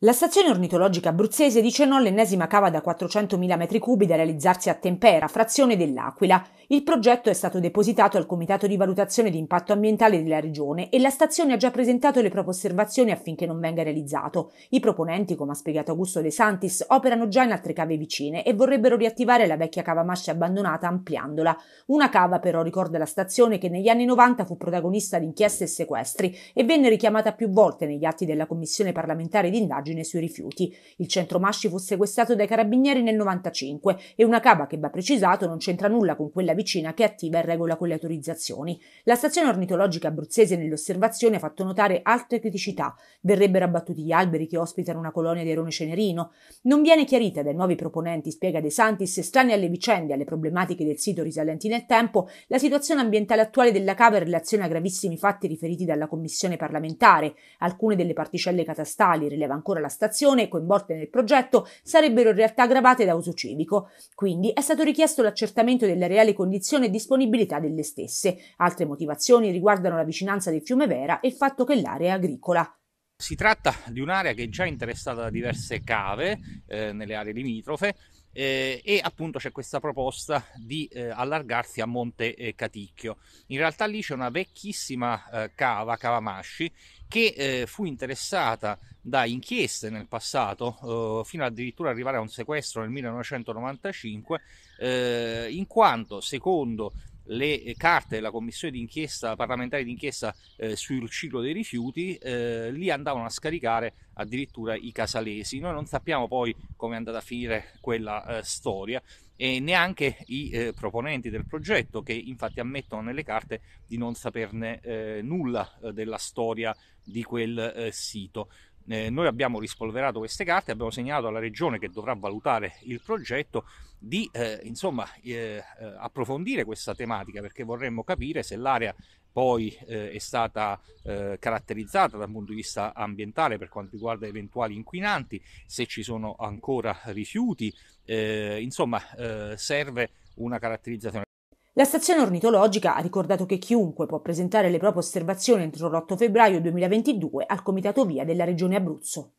La stazione ornitologica abruzzese dice no all'ennesima cava da 400.000 m3 da realizzarsi a Tempera, frazione dell'Aquila. Il progetto è stato depositato al Comitato di Valutazione di Impatto Ambientale della Regione e la stazione ha già presentato le proprie osservazioni affinché non venga realizzato. I proponenti, come ha spiegato Augusto De Santis, operano già in altre cave vicine e vorrebbero riattivare la vecchia cava mascia abbandonata ampliandola. Una cava però, ricorda la stazione, che negli anni 90 fu protagonista di inchieste e sequestri e venne richiamata più volte negli atti della Commissione parlamentare di indagine nei suoi rifiuti. Il centro Masci fu sequestrato dai carabinieri nel 95 e una cava che va precisato non c'entra nulla con quella vicina che è attiva e regola con le autorizzazioni. La stazione ornitologica abruzzese nell'osservazione ha fatto notare altre criticità. Verrebbero abbattuti gli alberi che ospitano una colonia di erone cenerino. Non viene chiarita dai nuovi proponenti, spiega De Santis, estranea alle vicende e alle problematiche del sito risalenti nel tempo, la situazione ambientale attuale della cava in relazione a gravissimi fatti riferiti dalla commissione parlamentare. Alcune delle particelle catastali, rileva ancora ancora la stazione coinvolte nel progetto sarebbero in realtà gravate da uso civico. Quindi è stato richiesto l'accertamento della reale condizione e disponibilità delle stesse. Altre motivazioni riguardano la vicinanza del fiume Vera e il fatto che l'area è agricola. Si tratta di un'area che è già interessata da diverse cave eh, nelle aree limitrofe eh, e appunto c'è questa proposta di eh, allargarsi a Monte eh, Caticchio. In realtà lì c'è una vecchissima eh, cava, Cavamasci, che eh, fu interessata da inchieste nel passato, eh, fino addirittura arrivare a un sequestro nel 1995, eh, in quanto secondo le carte della commissione d'inchiesta parlamentare d'inchiesta eh, sul ciclo dei rifiuti eh, lì andavano a scaricare addirittura i casalesi noi non sappiamo poi come è andata a finire quella eh, storia e neanche i eh, proponenti del progetto che infatti ammettono nelle carte di non saperne eh, nulla eh, della storia di quel sito eh, noi abbiamo rispolverato queste carte, abbiamo segnalato alla regione che dovrà valutare il progetto di eh, insomma, eh, eh approfondire questa tematica perché vorremmo capire se l'area poi eh, è stata eh, caratterizzata dal punto di vista ambientale per quanto riguarda eventuali inquinanti, se ci sono ancora rifiuti, insomma serve una caratterizzazione. La stazione ornitologica ha ricordato che chiunque può presentare le proprie osservazioni entro l'8 febbraio 2022 al Comitato Via della Regione Abruzzo.